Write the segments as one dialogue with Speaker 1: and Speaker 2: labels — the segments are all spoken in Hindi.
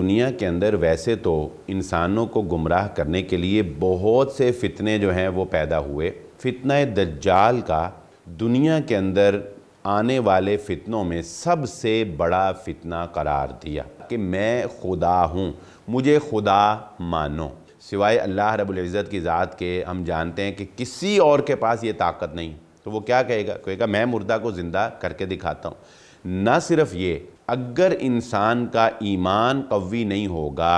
Speaker 1: दुनिया के अंदर वैसे तो इंसानों को गुमराह करने के लिए बहुत से फितने जो हैं वो पैदा हुए फितना दज्जाल का दुनिया के अंदर आने वाले फितनों में सबसे बड़ा फितना करार दिया कि मैं खुदा हूँ मुझे खुदा मानो सिवाय अल्लाह रबुल्ज़त की ज़ात के हम जानते हैं कि किसी और के पास ये ताकत नहीं तो वो क्या कहेगा कहेगा मैं मुर्दा को ज़िंदा करके दिखाता हूँ ना सिर्फ ये अगर इंसान का ईमान कवी नहीं होगा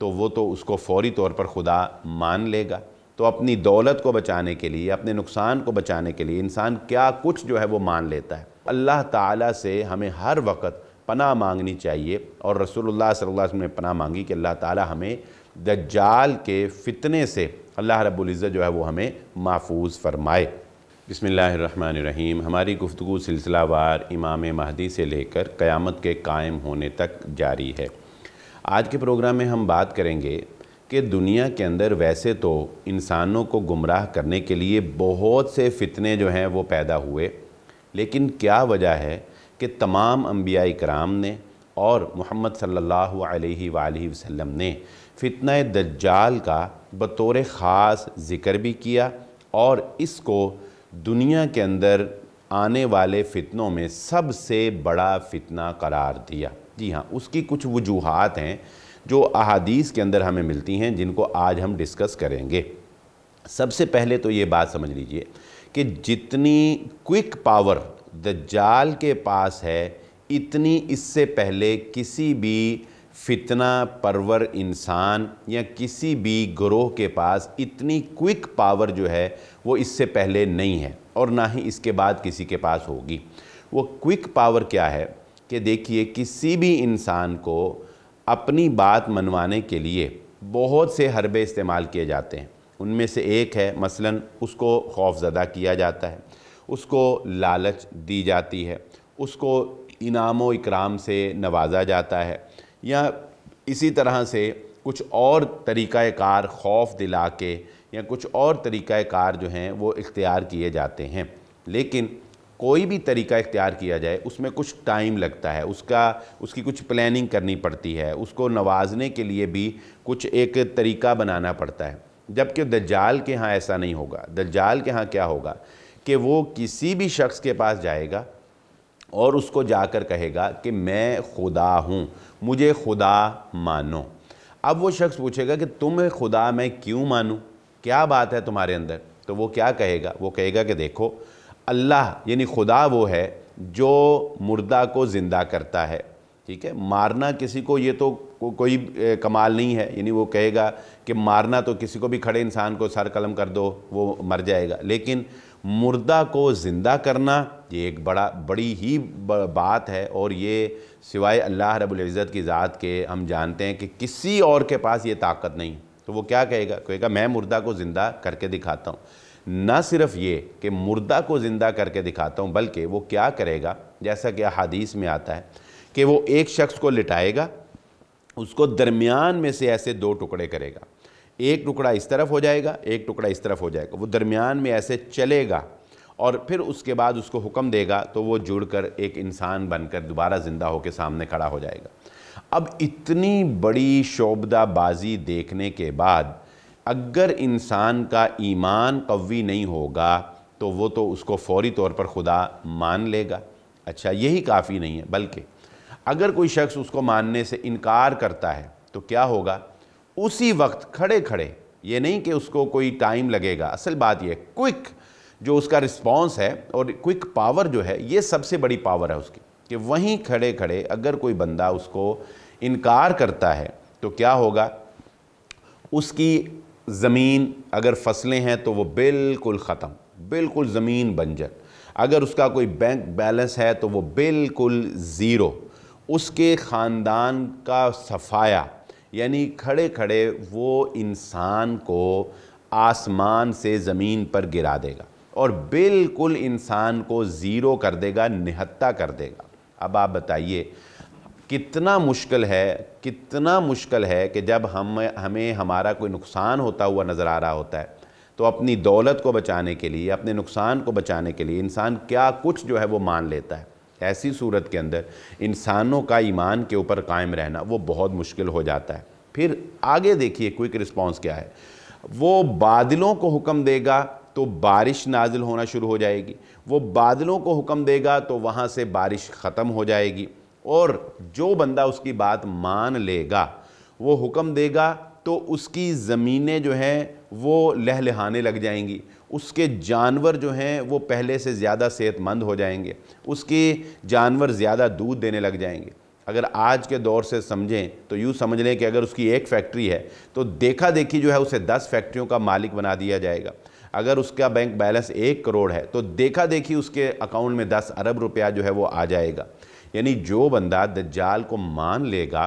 Speaker 1: तो वो तो उसको फौरी तौर पर खुदा मान लेगा तो अपनी दौलत को बचाने के लिए अपने नुकसान को बचाने के लिए इंसान क्या कुछ जो है वो मान लेता है अल्लाह ताला से हमें हर वक्त पना मांगनी चाहिए और रसूलुल्लाह सल्लल्लाहु अलैहि वसल्लम ने पनाह मांगी कि अल्लाह ताला हमें दज्जाल के फितने से अल्लाह रब्बुल इज़्ज़त जो है वो हमें महफूज फरमाए बसमीम हमारी गुफ्तु सिलसिलावार इमाम महदी से लेकर क़यामत के कायम होने तक जारी है आज के प्रोग्राम में हम बात करेंगे कि दुनिया के अंदर वैसे तो इंसानों को गुमराह करने के लिए बहुत से फितने जो हैं वो पैदा हुए लेकिन क्या वजह है कि तमाम अम्बिया कराम ने और मोहम्मद सल्लल्लाहु अलैहि वसल्लम ने फ़ितना दज्जाल का बतौर ख़ास ज़िक्र भी किया और इसको दुनिया के अंदर आने वाले फितनों में सबसे बड़ा फितना करार दिया जी हाँ उसकी कुछ वजूहत हैं जो अहादीस के अंदर हमें मिलती हैं जिनको आज हम डिस्कस करेंगे सबसे पहले तो ये बात समझ लीजिए कि जितनी क्विक पावर दज्जाल के पास है इतनी इससे पहले किसी भी फितना परवर इंसान या किसी भी ग्रोह के पास इतनी क्विक पावर जो है वो इससे पहले नहीं है और ना ही इसके बाद किसी के पास होगी वो क्विक पावर क्या है कि देखिए किसी भी इंसान को अपनी बात मनवाने के लिए बहुत से हरबे इस्तेमाल किए जाते हैं उनमें से एक है मसलन उसको खौफजदा किया जाता है उसको लालच दी जाती है उसको इनाम व इकराम से नवाजा जाता है या इसी तरह से कुछ और तरीक़ाकार खौफ दिला के या कुछ और कार जो हैं वो इख्तियार किए जाते हैं लेकिन कोई भी तरीका इख्तियार किया जाए उसमें कुछ टाइम लगता है उसका उसकी कुछ प्लानिंग करनी पड़ती है उसको नवाजने के लिए भी कुछ एक तरीका बनाना पड़ता है जबकि दज्जाल के यहाँ ऐसा नहीं होगा दज्जाल के यहाँ क्या होगा कि वो किसी भी शख्स के पास जाएगा और उसको जाकर कहेगा कि मैं खुदा हूँ मुझे खुदा मानो अब वो शख्स पूछेगा कि तुम्हें खुदा मैं क्यों मानूँ क्या बात है तुम्हारे अंदर तो वो क्या कहेगा वो कहेगा कि देखो अल्लाह यानी खुदा वो है जो मुर्दा को ज़िंदा करता है ठीक है मारना किसी को ये तो को, कोई ए, कमाल नहीं है यानी वो कहेगा कि मारना तो किसी को भी खड़े इंसान को सर कलम कर दो वो मर जाएगा लेकिन मुर्दा को ज़िंदा करना ये एक बड़ा बड़ी ही बात है और ये सिवाय अल्लाह रबुल्ज़त की ज़ात के हम जानते हैं कि किसी और के पास ये ताकत नहीं तो वो क्या कहेगा कहेगा मैं मुर्दा को ज़िंदा करके दिखाता हूँ ना सिर्फ ये कि मुर्दा को ज़िंदा करके दिखाता हूँ बल्कि वो क्या करेगा जैसा कि अहादीस में आता है कि वो एक शख्स को लिटाएगा उसको दरमियान में से ऐसे दो टुकड़े करेगा एक टुकड़ा इस तरफ हो जाएगा एक टुकड़ा इस तरफ हो जाएगा वो दरमियान में ऐसे चलेगा और फिर उसके बाद उसको हुक्म देगा तो वो जुड़कर एक इंसान बनकर दोबारा ज़िंदा होकर सामने खड़ा हो जाएगा अब इतनी बड़ी शोबदाबाजी देखने के बाद अगर इंसान का ईमान कवी नहीं होगा तो वो तो उसको फौरी तौर पर खुदा मान लेगा अच्छा यही काफ़ी नहीं है बल्कि अगर कोई शख्स उसको मानने से इनकार करता है तो क्या होगा उसी वक्त खड़े खड़े ये नहीं कि उसको कोई टाइम लगेगा असल बात यह क्विक जो उसका रिस्पॉन्स है और क्विक पावर जो है ये सबसे बड़ी पावर है उसकी कि वहीं खड़े खड़े अगर कोई बंदा उसको इनकार करता है तो क्या होगा उसकी ज़मीन अगर फसलें हैं तो वो बिल्कुल ख़त्म बिल्कुल ज़मीन बंजर अगर उसका कोई बैंक बैलेंस है तो वो बिल्कुल ज़ीरो उसके ख़ानदान का सफाया यानी खड़े खड़े वो इंसान को आसमान से ज़मीन पर गिरा देगा और बिल्कुल इंसान को ज़ीरो कर देगा निहत्ता कर देगा अब आप बताइए कितना मुश्किल है कितना मुश्किल है कि जब हम हमें हमारा कोई नुकसान होता हुआ नज़र आ रहा होता है तो अपनी दौलत को बचाने के लिए अपने नुकसान को बचाने के लिए इंसान क्या कुछ जो है वो मान लेता है ऐसी सूरत के अंदर इंसानों का ईमान के ऊपर कायम रहना वो बहुत मुश्किल हो जाता है फिर आगे देखिए क्विक रिस्पॉन्स क्या है वो बादलों को हुक्म देगा तो बारिश नाजिल होना शुरू हो जाएगी वो बादलों को हुक्म देगा तो वहाँ से बारिश ख़त्म हो जाएगी और जो बंदा उसकी बात मान लेगा वो हुक्म देगा तो उसकी ज़मीनें जो हैं वो लहलहाने लग जाएंगी उसके जानवर जो हैं वो पहले से ज़्यादा सेहतमंद हो जाएंगे उसके जानवर ज़्यादा दूध देने लग जाएंगे अगर आज के दौर से समझें तो यूँ समझ लें कि अगर उसकी एक फैक्ट्री है तो देखा देखी जो है उसे दस फैक्ट्रियों का मालिक बना दिया जाएगा अगर उसका बैंक बैलेंस एक करोड़ है तो देखा देखी उसके अकाउंट में दस अरब रुपया जो है वो आ जाएगा यानी जो बंदा दज्जाल को मान लेगा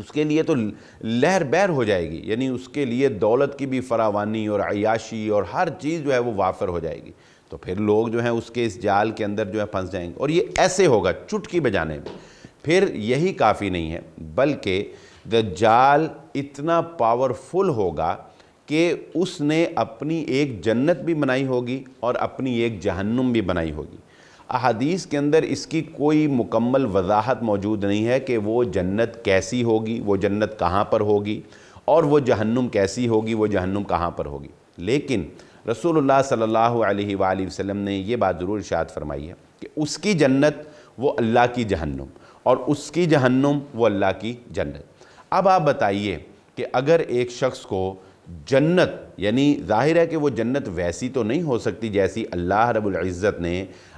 Speaker 1: उसके लिए तो लहर बहर हो जाएगी यानी उसके लिए दौलत की भी फरावानी और अयाशी और हर चीज़ जो है वो वाफर हो जाएगी तो फिर लोग जो हैं उसके इस जाल के अंदर जो है फंस जाएंगे और ये ऐसे होगा चुटकी बजाने में फिर यही काफ़ी नहीं है बल्कि द जाल इतना पावरफुल होगा कि उसने अपनी एक जन्नत भी बनाई होगी और अपनी एक जहन्नुम भी बनाई होगी अहदीस के अंदर इसकी कोई मुकम्मल वजाहत मौजूद नहीं है कि वो जन्नत कैसी होगी वो जन्नत कहाँ पर होगी और वो जहन्नुम कैसी होगी वो जहन्नुम कहाँ पर होगी लेकिन रसूलुल्लाह सल्लल्लाहु अलैहि वसल्लम ने ये बात ज़रूर इशात फरमाई है कि उसकी जन्नत वो अल्लाह की जहन्नुम और उसकी जहन्नुम वो अल्लाह की जन्नत अब आप बताइए कि अगर एक शख्स को जन्नत यानी जाहिर है कि वो जन्नत वैसी तो नहीं हो सकती जैसी अल्लाह रब्ज़त ने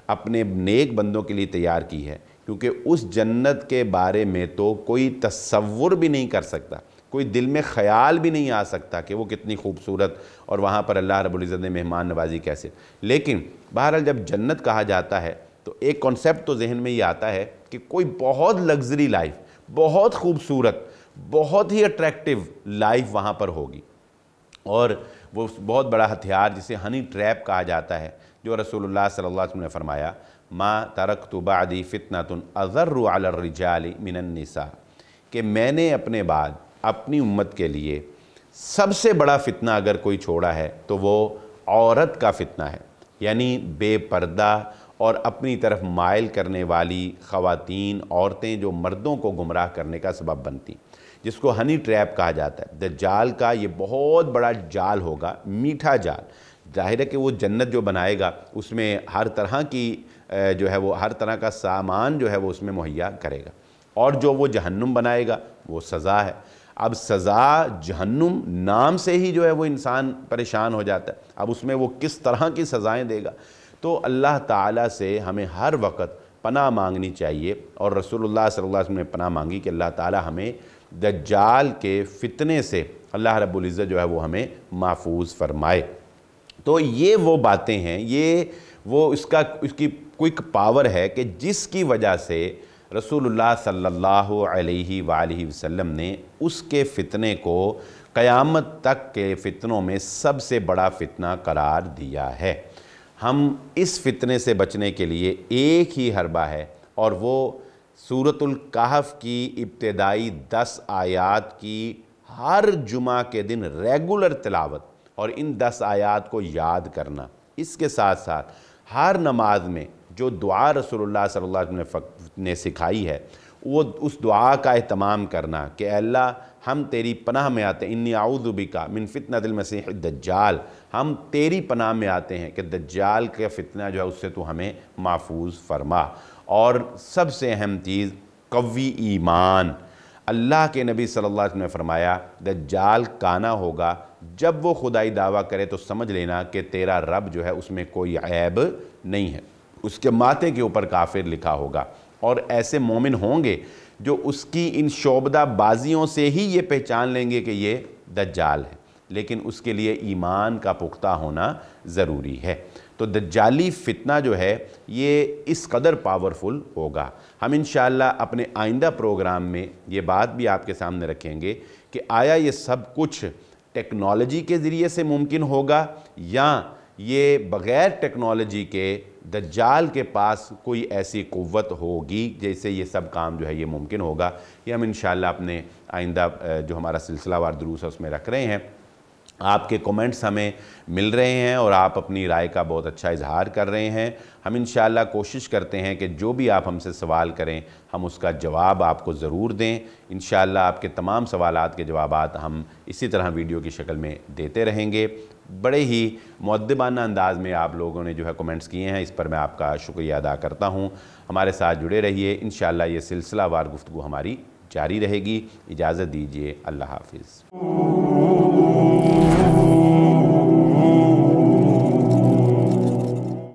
Speaker 1: अपने नेक बंदों के लिए तैयार की है क्योंकि उस जन्नत के बारे में तो कोई तस्वुर भी नहीं कर सकता कोई दिल में ख्याल भी नहीं आ सकता कि वो कितनी खूबसूरत और वहाँ पर अल्लाह रबुल्ज़त ने मेहमान नवाजी कैसे लेकिन बहरहाल जब जन्नत कहा जाता है तो एक कॉन्सेप्ट तो जहन में ये आता है कि कोई बहुत लग्जरी लाइफ बहुत खूबसूरत बहुत ही अट्रैक्टिव लाइफ वहाँ पर होगी और वो बहुत बड़ा हथियार जिसे हनी ट्रैप कहा जाता है जो रसूल सल्ला ने फ़रमाया माँ तरक तो बादी फ़ितनातन अज़र्रजाली मिनन्सा कि मैंने अपने बाद अपनी उम्मत के लिए सबसे बड़ा फितना अगर कोई छोड़ा है तो वो औरत का फितना है यानी बेपर्दा और अपनी तरफ मायल करने वाली ख़वातीन औरतें जो मर्दों को गुमराह करने का सबब बनती जिसको हनी ट्रैप कहा जाता है द जाल का ये बहुत बड़ा जाल होगा मीठा जाल जाहिर है कि वो जन्नत जो बनाएगा उसमें हर तरह की जो है वो हर तरह का सामान जो है वो उसमें मुहैया करेगा और जो वो जहन्नुम बनाएगा वो सज़ा है अब सज़ा जहन्नुम नाम से ही जो है वो इंसान परेशान हो जाता है अब उसमें वो किस तरह की सज़ाएँ देगा तो अल्लाह ताला से हमें हर वक्त पनाह मांगनी चाहिए और रसूलुल्लाह सल्लल्लाहु अलैहि वसल्लम ने पनाह मांगी कि अल्लाह ताला हमें दज्जाल के फितने से अल्लाह रब्बुल इज़्ज़त जो है वो हमें महफूज फरमाए तो ये वो बातें हैं ये वो इसका इसकी क्विक पावर है कि जिसकी वजह से रसूलुल्लाह सल्लल्लाहु अलैहि वसल्लम ने उसके फितने को क़यामत तक के फितनों में सबसे बड़ा फितना करार दिया है हम इस फितने से बचने के लिए एक ही हरबा है और वो सूरतुल की इब्तदाई दस आयात की हर जुमा के दिन रेगुलर तिलावत और इन दस आयात को याद करना इसके साथ साथ हर नमाज में जो दुआ रसोल्ला सल्ला ने, ने सिखाई है वो उस दुआ का अहतमाम करना कि अल्लाह हम तेरी पनाह में आते हैं इन्नी आउदुबी का मिन फितना दिल मसीह दज्जाल हम तेरी पनाह में आते हैं कि दज्जाल का फितना जो है उससे तो हमें महफूज फरमा और सबसे अहम चीज़ कवी ईमान अल्लाह के नबी सल्लल्लाहु अलैहि वसल्लम ने फरमाया दज्जाल काना होगा जब वो खुदाई दावा करे तो समझ लेना कि तेरा रब जो है उसमें कोई ऐब नहीं है उसके माथे के ऊपर काफिर लिखा होगा और ऐसे मोमिन होंगे जो उसकी इन शोबदा बाजियों से ही ये पहचान लेंगे कि ये दज्जाल है लेकिन उसके लिए ईमान का पुख्ता होना ज़रूरी है तो दज्जाली फितना जो है ये इस कदर पावरफुल होगा हम इन अपने आइंदा प्रोग्राम में ये बात भी आपके सामने रखेंगे कि आया ये सब कुछ टेक्नोलॉजी के ज़रिए से मुमकिन होगा या ये बग़ैर टेक्नोलॉजी के दज्जाल के पास कोई ऐसी क़वत होगी जैसे ये सब काम जो है ये मुमकिन होगा ये हम इन अपने आइंदा जो हमारा सिलसिलावार दरूस है उसमें रख रहे हैं आपके कमेंट्स हमें मिल रहे हैं और आप अपनी राय का बहुत अच्छा इजहार कर रहे हैं हम इन कोशिश करते हैं कि जो भी आप हमसे सवाल करें हम उसका जवाब आपको ज़रूर दें इन आपके तमाम सवाल के जवाब हम इसी तरह वीडियो की शक्ल में देते रहेंगे बड़े ही मद्दबाना अंदाज़ में आप लोगों ने जो है कमेंट्स किए हैं इस पर मैं आपका शुक्रिया अदा करता हूँ हमारे साथ जुड़े रहिए इन ये सिलसिला वार गुफ्तु हमारी जारी रहेगी इजाज़त दीजिए अल्लाह हाफिज़